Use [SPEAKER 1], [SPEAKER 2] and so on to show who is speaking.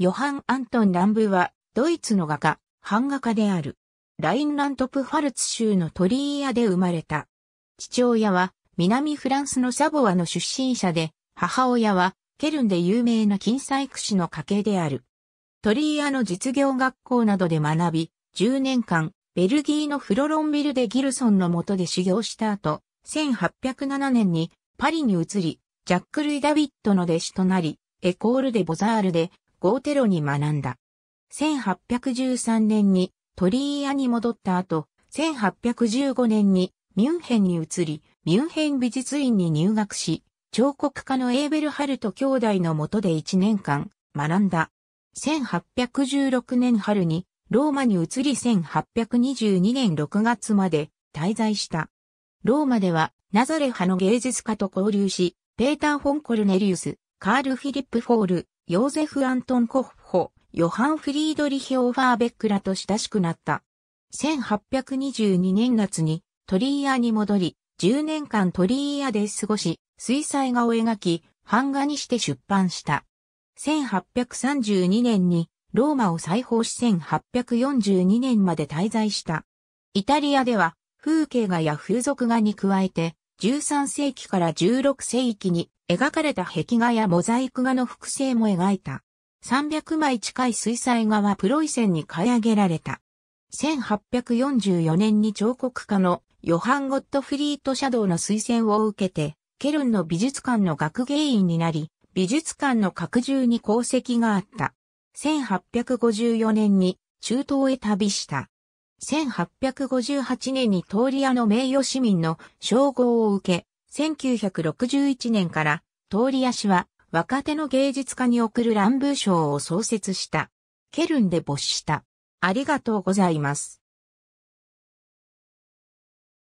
[SPEAKER 1] ヨハン・アントン・ランブは、ドイツの画家、版画家である。ラインラントプファルツ州のトリーアで生まれた。父親は、南フランスのサボアの出身者で、母親は、ケルンで有名な金細工師の家系である。トリーアの実業学校などで学び、10年間、ベルギーのフロロンビルでギルソンの下で修行した後、1807年にパリに移り、ジャック・ルイ・ダビットの弟子となり、エコールデ・ボザールでゴーテロに学んだ。1813年にトリーヤに戻った後、1815年にミュンヘンに移り、ミュンヘン美術院に入学し、彫刻家のエーベルハルト兄弟のもとで1年間学んだ。1816年春にローマに移り1822年6月まで滞在した。ローマではナザレ派の芸術家と交流し、ペーター・フォン・コルネリウス、カール・フィリップ・フォール、ヨーゼフ・アントン・コッホ、ヨハン・フリードリヒ・オーファーベックらと親しくなった。1822年夏にトーヤーに戻り、10年間トーヤーで過ごし、水彩画を描き、版画にして出版した。1832年にローマを再訪し1842年まで滞在した。イタリアでは風景画や風俗画に加えて13世紀から16世紀に描かれた壁画やモザイク画の複製も描いた。300枚近い水彩画はプロイセンに買い上げられた。1844年に彫刻家のヨハン・ゴットフリート・シャドウの推薦を受けて、ケルンの美術館の学芸員になり、美術館の拡充に功績があった。1854年に中東へ旅した。1858年に通り屋の名誉市民の称号を受け、1961年から、通り足は若手の芸術家に贈る乱舞賞を創設した。ケルンで没した。ありがとうございます。